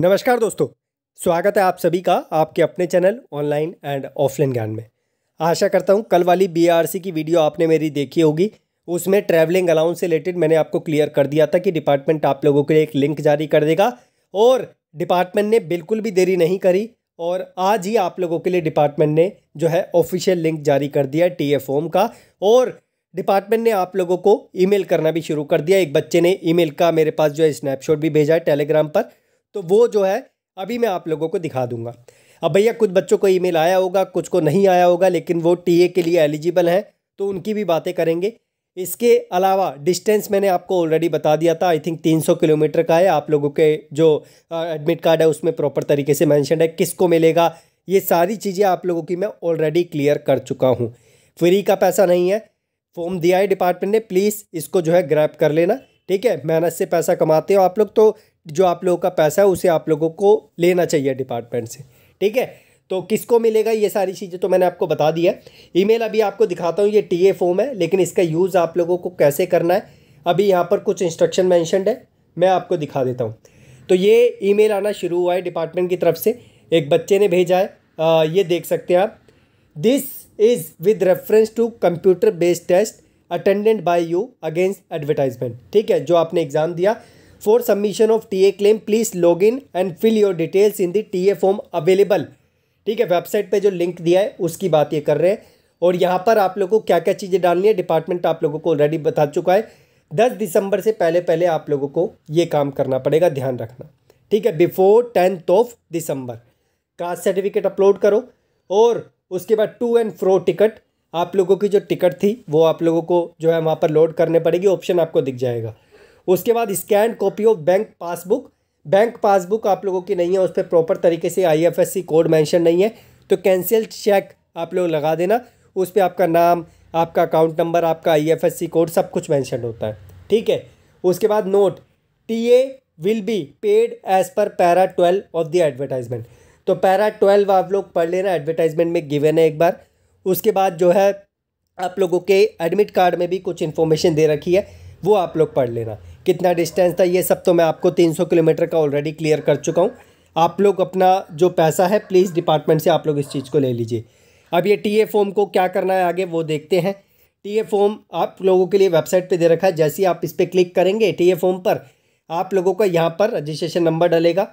नमस्कार दोस्तों स्वागत है आप सभी का आपके अपने चैनल ऑनलाइन एंड ऑफलाइन ज्ञान में आशा करता हूँ कल वाली बीआरसी की वीडियो आपने मेरी देखी होगी उसमें ट्रैवलिंग अलाउंस से रिलेटेड मैंने आपको क्लियर कर दिया था कि डिपार्टमेंट आप लोगों के लिए एक लिंक जारी कर देगा और डिपार्टमेंट ने बिल्कुल भी देरी नहीं करी और आज ही आप लोगों के लिए डिपार्टमेंट ने जो है ऑफिशियल लिंक जारी कर दिया टी एफ ओम का और डिपार्टमेंट ने आप लोगों को ईमेल करना भी शुरू कर दिया एक बच्चे ने ईमेल का मेरे पास जो है स्नैपशॉट भी भेजा है टेलीग्राम पर तो वो जो है अभी मैं आप लोगों को दिखा दूंगा अब भैया कुछ बच्चों को ईमेल आया होगा कुछ को नहीं आया होगा लेकिन वो टीए के लिए एलिजिबल हैं तो उनकी भी बातें करेंगे इसके अलावा डिस्टेंस मैंने आपको ऑलरेडी बता दिया था आई थिंक 300 किलोमीटर का है आप लोगों के जो एडमिट कार्ड है उसमें प्रॉपर तरीके से मैंशन है किसको मिलेगा ये सारी चीज़ें आप लोगों की मैं ऑलरेडी क्लियर कर चुका हूँ फ्री का पैसा नहीं है फॉर्म दिया है डिपार्टमेंट ने प्लीज़ इसको जो है ग्रैप कर लेना ठीक है मेहनत से पैसा कमाते हो आप लोग तो जो आप लोगों का पैसा है उसे आप लोगों को लेना चाहिए डिपार्टमेंट से ठीक है तो किसको मिलेगा ये सारी चीज़ें तो मैंने आपको बता दिया ईमेल अभी आपको दिखाता हूँ ये टी ए फॉर्म है लेकिन इसका यूज़ आप लोगों को कैसे करना है अभी यहाँ पर कुछ इंस्ट्रक्शन मैंशनड है मैं आपको दिखा देता हूँ तो ये ईमेल आना शुरू हुआ है डिपार्टमेंट की तरफ से एक बच्चे ने भेजा है आ, ये देख सकते हैं आप this is with reference to computer based test attendant by you against advertisement ठीक है जो आपने एग्ज़ाम दिया of T A claim please log in and fill your details in the T A form available ठीक है website पे जो link दिया है उसकी बात ये कर रहे हैं और यहाँ पर आप लोगों को क्या क्या चीज़ें डालनी है डिपार्टमेंट आप लोगों को ऑलरेडी बता चुका है दस दिसंबर से पहले पहले आप लोगों को ये काम करना पड़ेगा ध्यान रखना ठीक है before tenth of December caste certificate upload करो और उसके बाद टू एंड फ्रो टिकट आप लोगों की जो टिकट थी वो आप लोगों को जो है वहाँ पर लोड करने पड़ेगी ऑप्शन आपको दिख जाएगा उसके बाद scan copy of bank passbook bank passbook आप लोगों की नहीं है उस पर प्रॉपर तरीके से आईएफएससी कोड मेंशन नहीं है तो कैंसिल चेक आप लोग लगा देना उस पर आपका नाम आपका अकाउंट नंबर आपका आईएफएससी कोड सब कुछ मेंशन होता है ठीक है उसके बाद note TA will be paid as per para twelve of the advertisement तो पैरा ट्वेल्व आप लोग पढ़ लेना एडवर्टाइजमेंट में गिवन है एक बार उसके बाद जो है आप लोगों के एडमिट कार्ड में भी कुछ इन्फॉर्मेशन दे रखी है वो आप लोग पढ़ लेना कितना डिस्टेंस था ये सब तो मैं आपको 300 किलोमीटर का ऑलरेडी क्लियर कर चुका हूँ आप लोग अपना जो पैसा है प्लीज़ डिपार्टमेंट से आप लोग इस चीज़ को ले लीजिए अब ये टी ए फॉर्म को क्या करना है आगे वो देखते हैं टी ए फॉर्म आप लोगों के लिए वेबसाइट पर दे रखा है जैसे ही आप इस पर क्लिक करेंगे टी ए फॉर्म पर आप लोगों का यहाँ पर रजिस्ट्रेशन नंबर डलेगा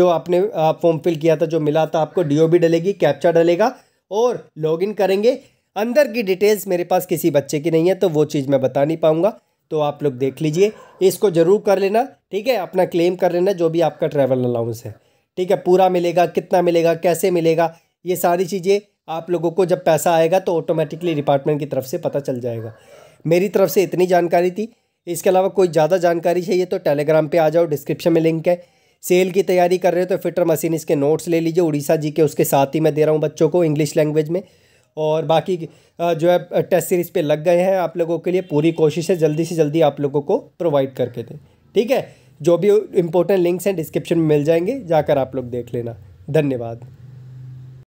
जो आपने फॉर्म फिल किया था जो मिला था आपको डी ओ बी डलेगी कैप्चा डलेगा और लॉगिन करेंगे अंदर की डिटेल्स मेरे पास किसी बच्चे की नहीं है तो वो चीज़ मैं बता नहीं पाऊँगा तो आप लोग देख लीजिए इसको ज़रूर कर लेना ठीक है अपना क्लेम कर लेना जो भी आपका ट्रैवल अलाउंस है ठीक है पूरा मिलेगा कितना मिलेगा कैसे मिलेगा ये सारी चीज़ें आप लोगों को जब पैसा आएगा तो ऑटोमेटिकली डिपार्टमेंट की तरफ से पता चल जाएगा मेरी तरफ से इतनी जानकारी थी इसके अलावा कोई ज़्यादा जानकारी चाहिए तो टेलीग्राम पे आ जाओ डिस्क्रिप्शन में लिंक है सेल की तैयारी कर रहे हो तो फिटर मशीन इसके नोट्स ले लीजिए उड़ीसा जी के उसके साथ ही मैं दे रहा हूँ बच्चों को इंग्लिश लैंग्वेज में और बाकी जो है टेस्ट सीरीज़ पे लग गए हैं आप लोगों के लिए पूरी कोशिश है जल्दी से जल्दी आप लोगों को प्रोवाइड करके दें ठीक है जो भी इम्पोर्टेंट लिंक्स हैं डिस्क्रिप्शन में मिल जाएंगे जाकर आप लोग देख लेना धन्यवाद